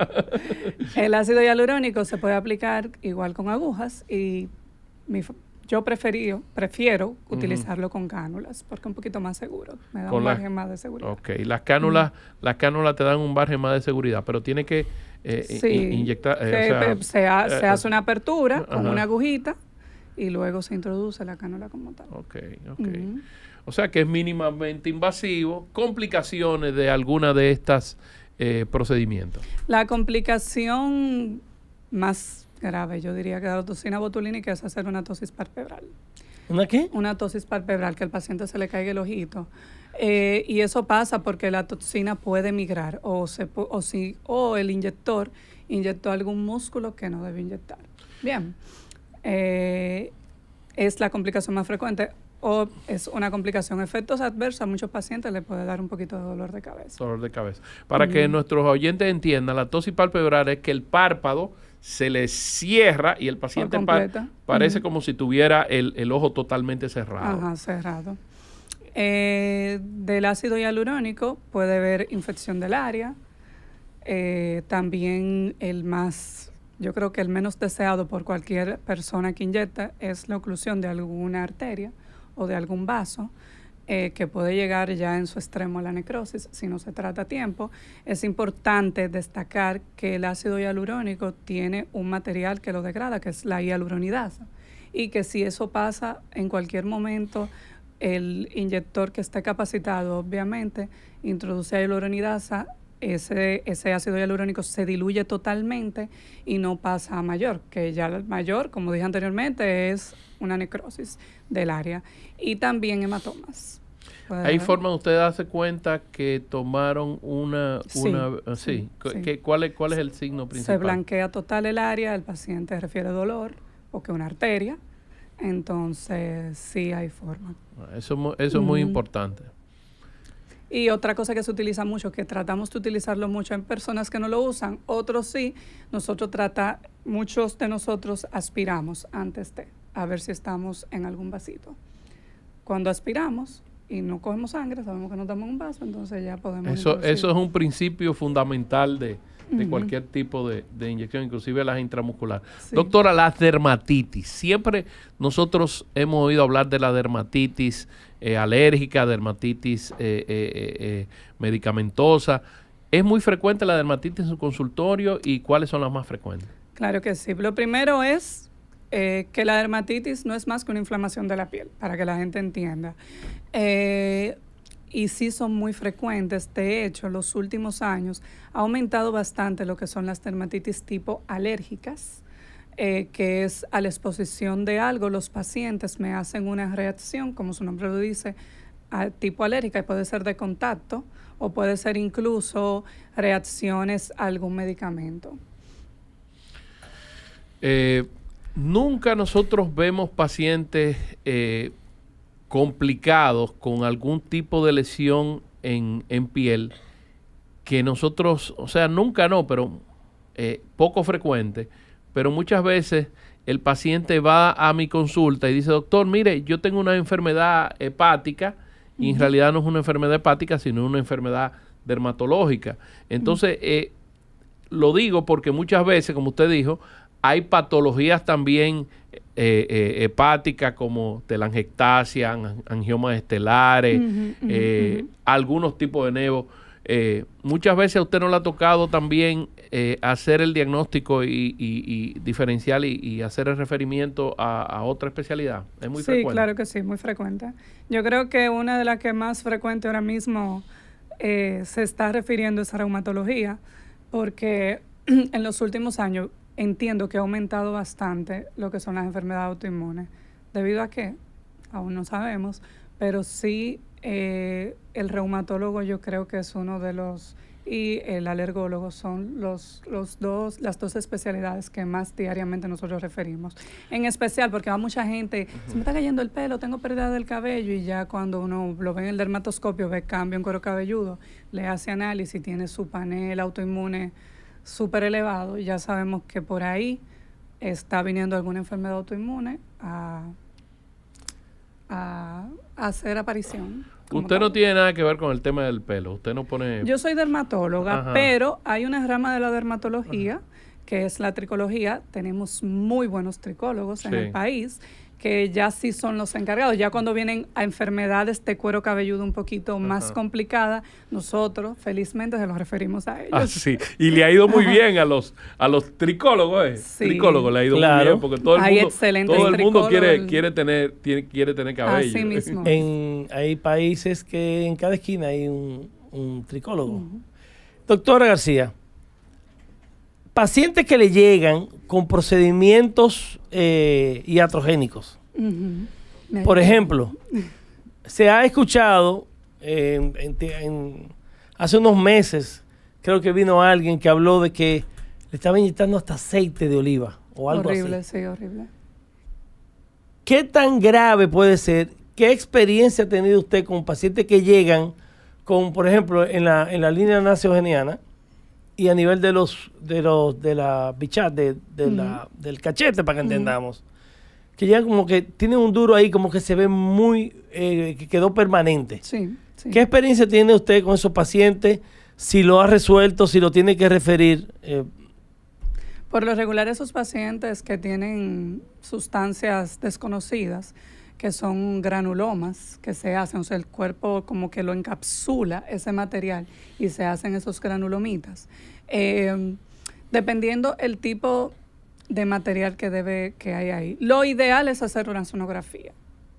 Speaker 3: el ácido hialurónico se puede aplicar igual con agujas y mi yo prefiero utilizarlo con cánulas porque es un poquito más seguro. Me da un margen más de seguridad. Ok,
Speaker 1: las cánulas, las cánulas te dan un margen más de seguridad, pero tiene que inyectar. se, hace una apertura eh, con una
Speaker 3: agujita y luego se introduce la cánula como tal.
Speaker 1: Ok, ok. O sea que es mínimamente invasivo. Complicaciones de alguna de estas eh, procedimientos.
Speaker 3: La complicación más grave. Yo diría que la toxina botulínica es hacer una tosis palpebral. ¿Una qué? Una tosis palpebral, que al paciente se le caiga el ojito. Eh, y eso pasa porque la toxina puede migrar o, se, o, si, o el inyector inyectó algún músculo que no debe inyectar. Bien, eh, es la complicación más frecuente o es una complicación. Efectos adversos a muchos pacientes le puede dar un poquito de dolor de cabeza. Dolor de cabeza. Para que
Speaker 1: nuestros oyentes entiendan, la tosis palpebral es que el párpado se le cierra y el paciente parece como si tuviera el, ojo totalmente cerrado.
Speaker 3: Ajá, cerrado. Eh, del ácido hialurónico puede haber infección del área. Eh, también el más, yo creo que el menos deseado por cualquier persona que inyecta es la oclusión de alguna arteria o de algún vaso. Eh, que puede llegar ya en su extremo a la necrosis si no se trata a tiempo. Es importante destacar que el ácido hialurónico tiene un material que lo degrada, que es la hialuronidasa, y que si eso pasa en cualquier momento, el inyector que está capacitado, obviamente, introduce hialuronidasa, ese, ese ácido hialurónico se diluye totalmente y no pasa a mayor, que ya el mayor, como dije anteriormente, es una necrosis del área y también hematomas. Hay forma
Speaker 1: usted hace cuenta que tomaron una... una ah, sí, cuál, es, ¿Cuál es el signo principal? Se
Speaker 3: blanquea total el área, el paciente refiere dolor, o que una arteria, entonces sí hay forma.
Speaker 1: Ah, eso, eso es muy importante.
Speaker 3: Y otra cosa que se utiliza mucho, que tratamos de utilizarlo mucho en personas que no lo usan, otros sí, nosotros trata, muchos de nosotros aspiramos antes de, a ver si estamos en algún vasito. Cuando aspiramos y no cogemos sangre, sabemos que no damos un vaso, entonces ya podemos... Eso, eso es
Speaker 1: un principio fundamental de, cualquier tipo de, inyección, inclusive las intramusculares. Doctora, la dermatitis. Siempre nosotros hemos oído hablar de la dermatitis, eh, alérgica, dermatitis eh, eh, medicamentosa. ¿Es muy frecuente la dermatitis en su consultorio y cuáles son las más frecuentes?
Speaker 3: Claro que sí. Lo primero es que la dermatitis no es más que una inflamación de la piel, para que la gente entienda. y sí son muy frecuentes. De hecho, en los últimos años ha aumentado bastante lo que son las dermatitis tipo alérgicas eh, que es a la exposición de algo, los pacientes me hacen una reacción, como su nombre lo dice, tipo alérgica y puede ser de contacto o puede ser incluso reacciones a algún medicamento.
Speaker 1: Eh, nunca nosotros vemos pacientes eh, complicados con algún tipo de lesión en, piel que nosotros, o sea, nunca no, pero poco frecuente, pero muchas veces el paciente va a mi consulta y dice, doctor, mire, yo tengo una enfermedad hepática y en realidad no es una enfermedad hepática, sino una enfermedad dermatológica. Entonces, eh, lo digo porque muchas veces, como usted dijo, hay patologías también eh, eh, hepáticas como telangiectasia, angiomas estelares, algunos tipos de nevo. muchas veces a usted no le ha tocado también eh, hacer el diagnóstico y, diferencial y, hacer el referimiento a, otra especialidad? ¿Es muy frecuente? Sí, claro
Speaker 3: que sí, muy frecuente. Yo creo que una de las que más frecuente ahora mismo eh, se está refiriendo es a reumatología, porque en los últimos años entiendo que ha aumentado bastante lo que son las enfermedades autoinmunes. ¿Debido a qué? Aún no sabemos, pero sí eh, el reumatólogo yo creo que es uno de los y el alergólogo son los, dos, las dos especialidades que más diariamente nosotros referimos. En especial porque va mucha gente, se me está cayendo el pelo, tengo pérdida del cabello y ya cuando uno lo ve en el dermatoscopio, ve cambio en cuero cabelludo, le hace análisis, tiene su panel autoinmune súper elevado ya sabemos que por ahí está viniendo alguna enfermedad autoinmune a, a hacer aparición.
Speaker 1: Usted no tiene nada que ver con el tema del pelo. Usted no pone. Yo
Speaker 3: soy dermatóloga, pero hay una rama de la dermatología que es la tricología. Tenemos muy buenos tricólogos en el país que ya sí son los encargados. Ya cuando vienen a enfermedades de cuero cabelludo un poquito más complicadas, nosotros felizmente se los referimos a ellos.
Speaker 1: Ah, y le ha ido muy bien a los a los tricólogos, eh. Tricólogos le ha ido muy bien porque todo el mundo, todo el, mundo quiere quiere tener quiere tener cabello. Así mismo.
Speaker 2: en, hay países que en cada esquina hay un, un tricólogo. Doctora García, pacientes que le llegan con procedimientos eh, iatrogénicos.
Speaker 3: Por ejemplo,
Speaker 2: se ha escuchado hace unos meses, creo que vino alguien que habló de que le estaban inyectando hasta aceite de oliva o algo así. Horrible,
Speaker 3: sí, horrible.
Speaker 2: ¿Qué tan grave puede ser? ¿Qué experiencia ha tenido usted con pacientes que llegan con, por ejemplo, en la, en la línea naciogeniana, y a nivel de los de los de la bichat de, del cachete para que entendamos que ya como que tiene un duro ahí como que se ve muy eh, que quedó permanente
Speaker 3: sí, sí, qué
Speaker 2: experiencia tiene usted con esos pacientes si lo ha resuelto si lo tiene que referir eh.
Speaker 3: por lo regular esos pacientes que tienen sustancias desconocidas que son granulomas que se hacen, o sea, el cuerpo como que lo encapsula ese material y se hacen esos granulomitas. Eh, dependiendo el tipo de material que debe que hay ahí. Lo ideal es hacer una sonografía.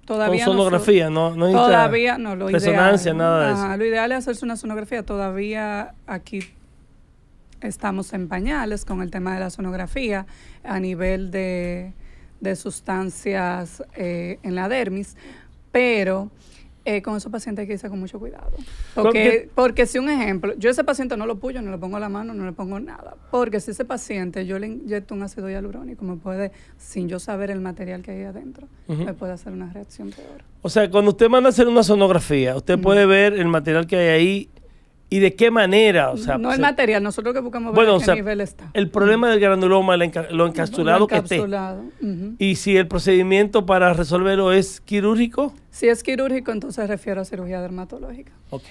Speaker 3: Todavía sonografía, no, no, no todavía no lo resonancia, ideal, nada de Lo ideal es hacerse una sonografía. Todavía aquí estamos en pañales con el tema de la sonografía a nivel de de sustancias eh, en la dermis, pero eh, con esos pacientes hay que irse con mucho cuidado. Porque, porque si un ejemplo, yo a ese paciente no lo puyo, no le pongo la mano, no le pongo nada. Porque si ese paciente yo le inyecto un ácido hialurónico, me puede, sin yo saber el material que hay adentro, me puede hacer una reacción peor.
Speaker 2: O sea, cuando usted manda a hacer una sonografía, usted puede ver el material que hay ahí ¿Y de qué manera? O sea, no es pues,
Speaker 3: material, nosotros que buscamos ver qué nivel está. El problema
Speaker 2: del granuloma, lo, encapsulado, que esté. ¿Y
Speaker 1: si el procedimiento para resolverlo es quirúrgico?
Speaker 3: Si es quirúrgico, entonces refiero a cirugía dermatológica. Okay.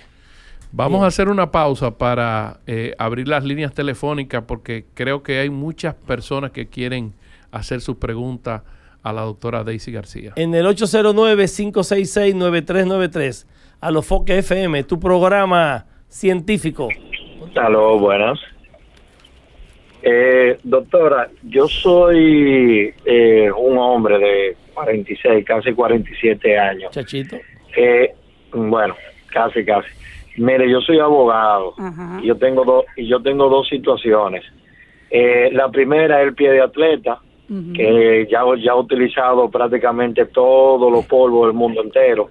Speaker 1: Vamos a hacer una pausa para eh, abrir las líneas telefónicas porque creo que hay muchas personas que quieren hacer sus preguntas a la doctora Daisy García.
Speaker 2: En el 809-566-9393, a los Foque FM, tu programa científico.
Speaker 1: Saludos, buenas.
Speaker 4: Eh, doctora, yo soy eh, un hombre de 46, casi 47 años. Chachito. Eh, bueno, casi, casi. Mire, yo soy abogado y yo tengo dos y yo tengo dos situaciones. la primera es el pie de atleta, que ya ya utilizado prácticamente todos los polvos del mundo entero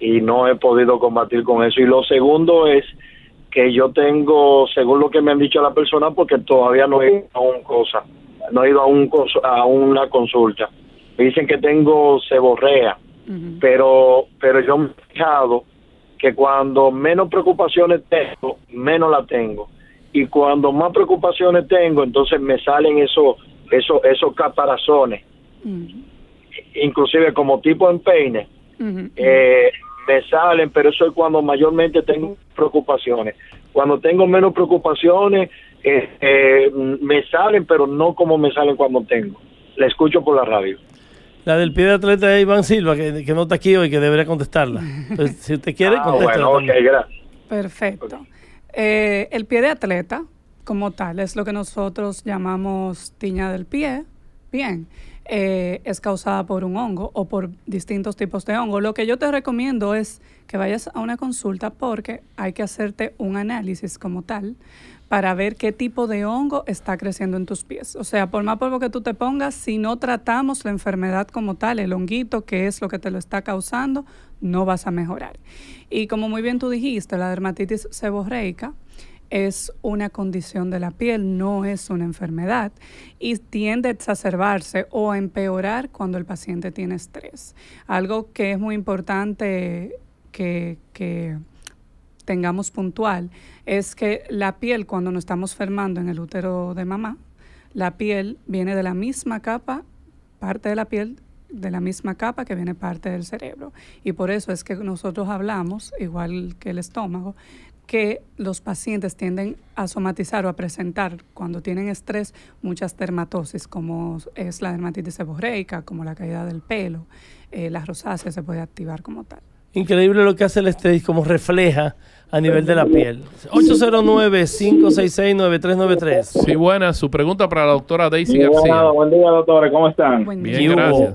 Speaker 4: y no he podido combatir con eso. Y lo segundo es que yo tengo, según lo que me han dicho la persona porque todavía no he ido a cosa, no he ido a un a una consulta. Me dicen que tengo seborrea, pero pero yo me he fijado que cuando menos preocupaciones tengo, menos la tengo. Y cuando más preocupaciones tengo, entonces me salen esos esos caparazones. Inclusive como tipo en peine me salen, pero eso es cuando mayormente tengo preocupaciones. Cuando tengo menos preocupaciones, eh, eh, me salen, pero no como me salen cuando tengo. La escucho por la radio.
Speaker 2: La del pie de atleta de Iván Silva, que, no está aquí hoy, que debería contestarla. Pues, si usted quiere,
Speaker 4: ah, Bueno, okay,
Speaker 3: gracias. Perfecto. Eh, el pie de atleta, como tal, es lo que nosotros llamamos tiña del pie. Bien. Eh, es causada por un hongo o por distintos tipos de hongo. Lo que yo te recomiendo es que vayas a una consulta porque hay que hacerte un análisis como tal para ver qué tipo de hongo está creciendo en tus pies. O sea, por más polvo que tú te pongas, si no tratamos la enfermedad como tal, el honguito que es lo que te lo está causando, no vas a mejorar. Y como muy bien tú dijiste, la dermatitis seborreica es una condición de la piel, no es una enfermedad y tiende a exacerbarse o a empeorar cuando el paciente tiene estrés. Algo que es muy importante que, tengamos puntual es que la piel cuando nos estamos fermando en el útero de mamá, la piel viene de la misma capa, parte de la piel de la misma capa que viene parte del cerebro. Y por eso es que nosotros hablamos, igual que el estómago, que los pacientes tienden a somatizar o a presentar cuando tienen estrés muchas dermatosis, como es la dermatitis seborreica, como la caída del pelo, eh, la rosácea se puede activar como tal.
Speaker 2: Increíble lo que hace el estrés, como refleja a nivel de la piel.
Speaker 1: 809-566-9393. Sí, buena. Su pregunta para la doctora Daisy García.
Speaker 4: buen día,
Speaker 2: doctora. ¿Cómo están?
Speaker 1: Bien, gracias.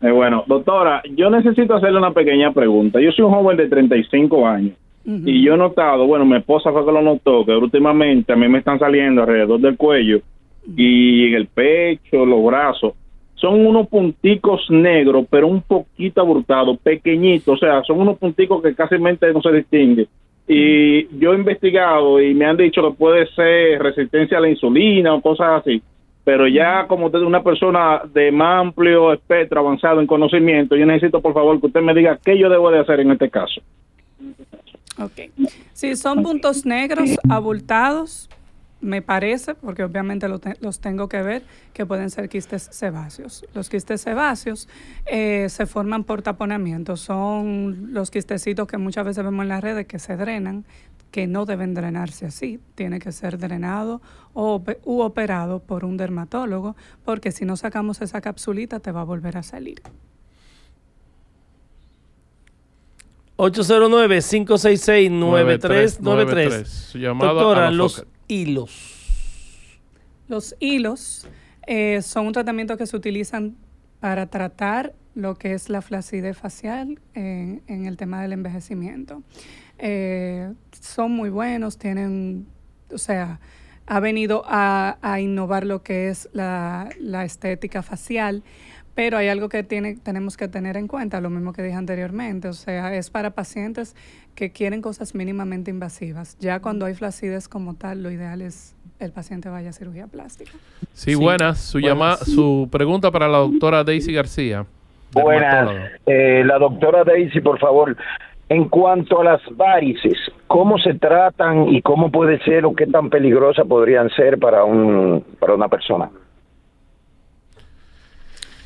Speaker 4: Eh, bueno, doctora, yo
Speaker 1: necesito hacerle una pequeña pregunta. Yo soy un joven de 35
Speaker 4: años. Y yo he notado, bueno, mi esposa fue que lo notó, que últimamente a mí me están saliendo alrededor del cuello y en el pecho, los brazos. Son unos punticos negros, pero un poquito aburtados, pequeñitos, o sea, son unos punticos que casi no se distingue Y yo he investigado y me han dicho que puede ser resistencia a la insulina o cosas así, pero ya como usted es una persona de más amplio espectro avanzado en conocimiento, yo necesito por favor que usted me diga qué yo debo de hacer en este caso.
Speaker 3: Ok. Sí, son puntos negros abultados, me parece, porque obviamente los tengo que ver, que pueden ser quistes sebáceos. Los quistes sebáceos eh, se forman por taponamiento, son los quistecitos que muchas veces vemos en las redes que se drenan, que no deben drenarse así, tiene que ser drenado o, u operado por un dermatólogo, porque si no sacamos esa capsulita te va a volver a salir.
Speaker 2: 809-566-9393. Doctora, los
Speaker 3: hilos. Los hilos eh, son un tratamiento que se utilizan para tratar lo que es la flacidez facial en, el tema del envejecimiento. Eh, son muy buenos, tienen, o sea, ha venido a, innovar lo que es la, la estética facial. Pero hay algo que tiene, tenemos que tener en cuenta, lo mismo que dije anteriormente, o sea, es para pacientes que quieren cosas mínimamente invasivas. Ya cuando hay flacidez como tal, lo ideal es el paciente vaya a cirugía plástica.
Speaker 1: Sí, buenas. Su, su pregunta para la doctora Daisy García. Buenas.
Speaker 4: Eh, la doctora Daisy, por favor. En cuanto a las varices, ¿cómo se tratan y cómo puede ser o qué tan peligrosa podrían ser para, un, para una persona?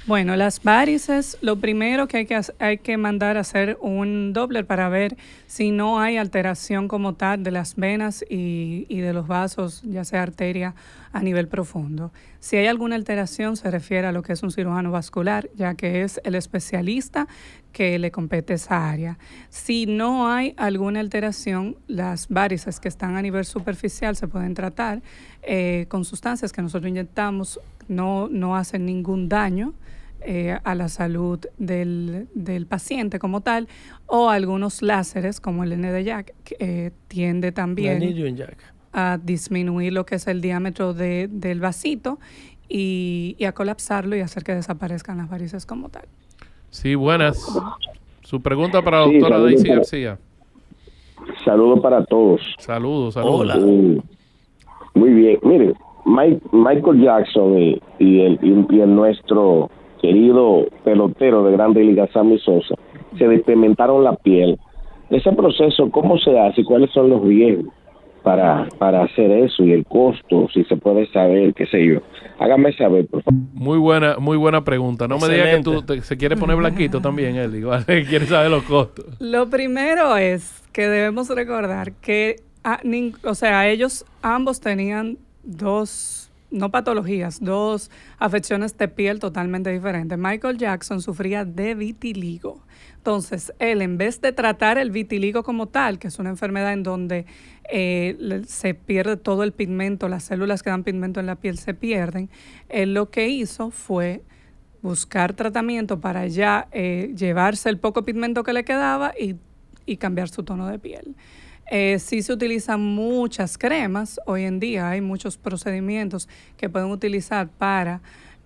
Speaker 3: Bueno, las varices, lo primero que hay que, hay que mandar a hacer un Doppler para ver si no hay alteración como tal de las venas y, y de los vasos, ya sea arteria a nivel profundo. Si hay alguna alteración, se refiere a lo que es un cirujano vascular, ya que es el especialista que le compete esa área. Si no hay alguna alteración, las varices que están a nivel superficial se pueden tratar eh, con sustancias que nosotros inyectamos, no, no hacen ningún daño. Eh, a la salud del, del, paciente como tal, o algunos láseres como el N de Jack, que eh, tiende también a disminuir lo que es el diámetro de, del vasito y, a colapsarlo y hacer que desaparezcan las varices como tal.
Speaker 1: Sí, buenas. Su pregunta para la doctora Daisy García.
Speaker 4: Saludos para todos.
Speaker 1: Saludos, saludos.
Speaker 4: Hola. muy bien, mire, Michael Jackson y, el, y el nuestro querido pelotero de Grande Liga, Sammy Sosa, se despimentaron la piel. Ese proceso, ¿cómo se hace? ¿Cuáles son los riesgos para, para hacer eso y el costo? Si se puede saber, qué sé yo. Hágame saber, por favor.
Speaker 1: Muy buena, muy buena pregunta. No me digas que tú se quiere poner blanquito también, él, igual, quiere saber los costos.
Speaker 3: Lo primero es que debemos recordar que, o sea, ellos ambos tenían dos no patologías, dos afecciones de piel totalmente diferentes. Michael Jackson sufría de vitiligo. Entonces, él en vez de tratar el vitiligo como tal, que es una enfermedad en donde eh, se pierde todo el pigmento, las células que dan pigmento en la piel se pierden, él lo que hizo fue buscar tratamiento para ya eh, llevarse el poco pigmento que le quedaba y cambiar su tono de piel. Eh, sí se utilizan muchas cremas. Hoy en día hay muchos procedimientos que pueden utilizar para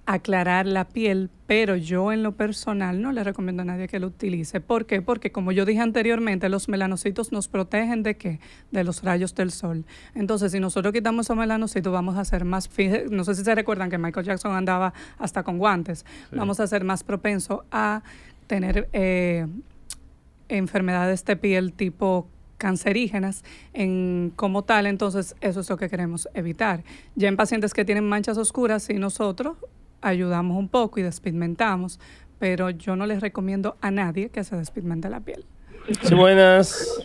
Speaker 3: aclarar la piel, pero yo en lo personal no le recomiendo a nadie que lo utilice. ¿Por qué? Porque como yo dije anteriormente, los melanocitos nos protegen de qué? De los rayos del sol. Entonces, si nosotros quitamos esos melanocitos, vamos a ser más, no sé si se recuerdan que Michael Jackson andaba hasta con guantes, vamos a ser más propensos a tener eh, enfermedades de piel tipo cancerígenas en, como tal, entonces eso es lo que queremos evitar. Ya en pacientes que tienen manchas oscuras, sí nosotros ayudamos un poco y despigmentamos, pero yo no les recomiendo a nadie que se despigmente la piel.
Speaker 2: buenas.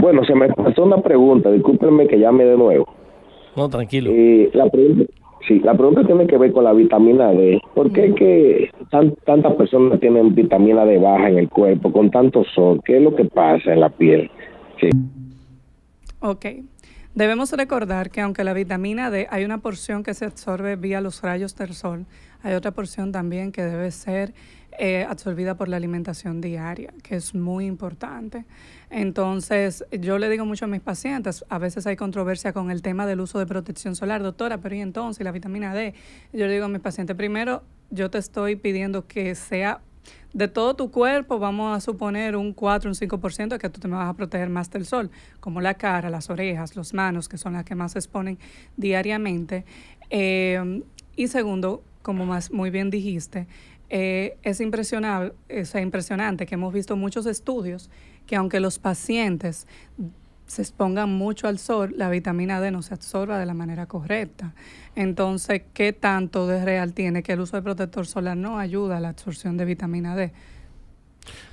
Speaker 4: Bueno, se me pasó una pregunta, discúlpenme que llame de nuevo. No, tranquilo. Eh, la pregunta Sí, la pregunta tiene que ver con la vitamina D. ¿Por qué que tan, tantas personas tienen vitamina D baja en el cuerpo con tanto sol? ¿Qué es lo que pasa en la piel? Sí.
Speaker 3: Ok. Debemos recordar que aunque la vitamina D hay una porción que se absorbe vía los rayos del sol, hay otra porción también que debe ser eh, absorbida por la alimentación diaria, que es muy importante. Entonces, yo le digo mucho a mis pacientes, a veces hay controversia con el tema del uso de protección solar, doctora, pero ¿y entonces la vitamina D? Yo le digo a mis pacientes, primero, yo te estoy pidiendo que sea de todo tu cuerpo, vamos a suponer un 4, un 5% que tú te vas a proteger más del sol, como la cara, las orejas, las manos, que son las que más se exponen diariamente. Eh, y segundo, como más muy bien dijiste, eh, es impresionable, es impresionante que hemos visto muchos estudios que aunque los pacientes se expongan mucho al sol, la vitamina D no se absorba de la manera correcta. Entonces, ¿qué tanto de real tiene que el uso de protector solar no ayuda a la absorción de vitamina D?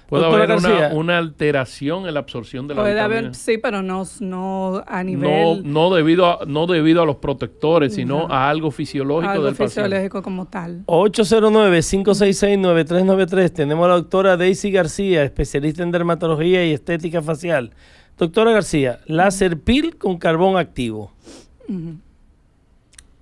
Speaker 3: Puede haber
Speaker 1: una, alteración en la absorción de la Puede haber,
Speaker 3: sí, pero no, no a nivel...
Speaker 1: No, debido a, no debido a los protectores, sino a algo fisiológico algo del fisiológico
Speaker 3: como tal.
Speaker 1: 809-566-9393.
Speaker 2: Tenemos a la doctora Daisy García, especialista en dermatología y estética facial. Doctora García, láser serpil con carbón activo.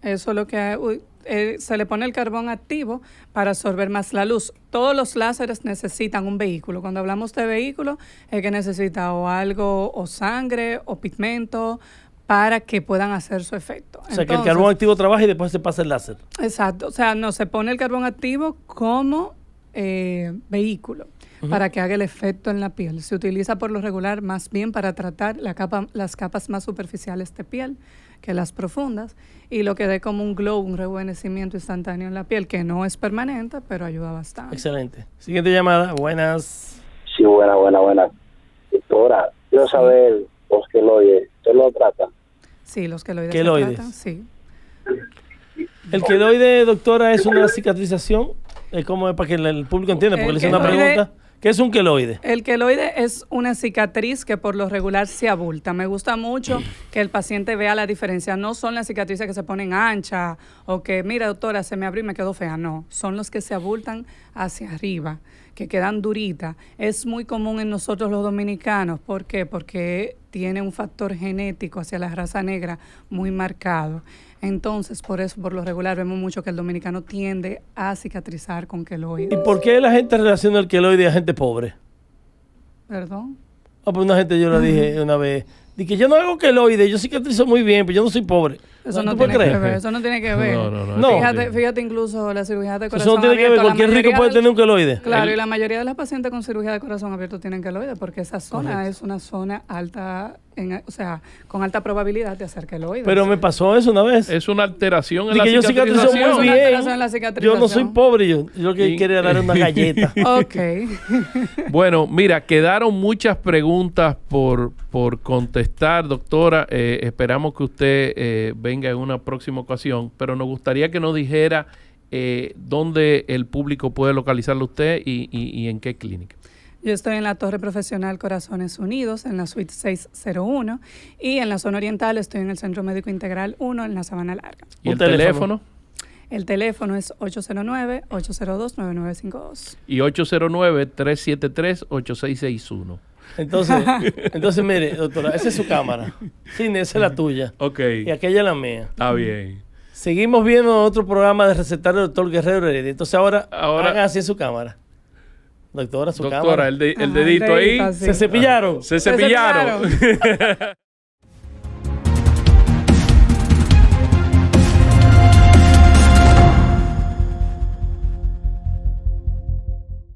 Speaker 3: Eso es lo que eh, se le pone el carbón activo para absorber más la luz. Todos los láseres necesitan un vehículo. Cuando hablamos de vehículo, es que necesita o algo, o sangre, o pigmento, para que puedan hacer su efecto. O sea, que el carbón
Speaker 2: activo trabaja y después se pasa el láser.
Speaker 3: Exacto. O sea, no se pone el carbón activo como eh, vehículo para que haga el efecto en la piel. Se utiliza por lo regular más bien para tratar la capa, las capas más superficiales de piel que las profundas y lo que dé como un glow, un rejuvenecimiento instantáneo en la piel, que no es permanente, pero ayuda bastante. Excelente.
Speaker 2: Siguiente llamada, buenas. Sí, buena, buena, buena. Doctora,
Speaker 4: yo saber, los oye, ¿se lo trata?
Speaker 3: Sí, los que queloides. Se tratan,
Speaker 2: sí. El queloide, doctora, es una cicatrización. Eh, es para que el público entienda, porque le hice una pregunta. ¿Qué es un queloide?
Speaker 3: El queloide es una cicatriz que por lo regular se abulta. Me gusta mucho que el paciente vea la diferencia. No son las cicatrices que se ponen anchas o que, mira, doctora, se me abrió y me quedó fea. No, son los que se abultan hacia arriba que quedan duritas, es muy común en nosotros los dominicanos. ¿Por qué? Porque tiene un factor genético hacia la raza negra muy marcado. Entonces, por eso, por lo regular, vemos mucho que el dominicano tiende a cicatrizar con queloides. ¿Y por
Speaker 2: qué la gente relaciona el queloide a gente pobre?
Speaker 3: ¿Perdón? Ah, pues
Speaker 2: una gente, yo lo dije una vez, que yo no hago queloide, yo que cicatrizo muy bien, pero yo no soy pobre.
Speaker 3: Eso no, tiene que ver, eso no tiene que ver. No, no, no Fíjate, fíjate incluso la cirugía de corazón Eso no tiene que ver, cualquier rico puede tener un queloide. Claro, y la mayoría de las pacientes con cirugía de corazón abierto tienen queloide porque esa zona es una zona alta o sea, con alta probabilidad de hacer que lo Pero me
Speaker 1: pasó eso una vez. Es una alteración en, la, cicatrización. Yo muy
Speaker 3: bien. Yo no soy
Speaker 1: pobre, yo, que quería dar una galleta. ok. bueno, mira, quedaron muchas preguntas por, por contestar, doctora. Eh, esperamos que usted eh, venga en una próxima ocasión, pero nos gustaría que nos dijera eh, dónde el público puede localizarlo usted y en qué clínica.
Speaker 3: Yo estoy en la Torre Profesional Corazones Unidos, en la Suite 601, y en la zona oriental estoy en el Centro Médico Integral 1, en la Sabana Larga. ¿Y el teléfono? El teléfono es 809-802-9952.
Speaker 1: Y 809-373-8661.
Speaker 2: Entonces, entonces, mire, doctora, esa es su cámara. Sí, esa es la
Speaker 1: tuya. Ok. Y aquella es la mía. Está bien.
Speaker 2: Seguimos viendo otro programa de recetar el doctor Guerrero Heredia. Entonces ahora, ahora hagan así en su cámara. Doctora, su Doctora, cámara. el, de, el Ajá, dedito ahí. Sí. Se cepillaron. Se cepillaron. Se cepillaron.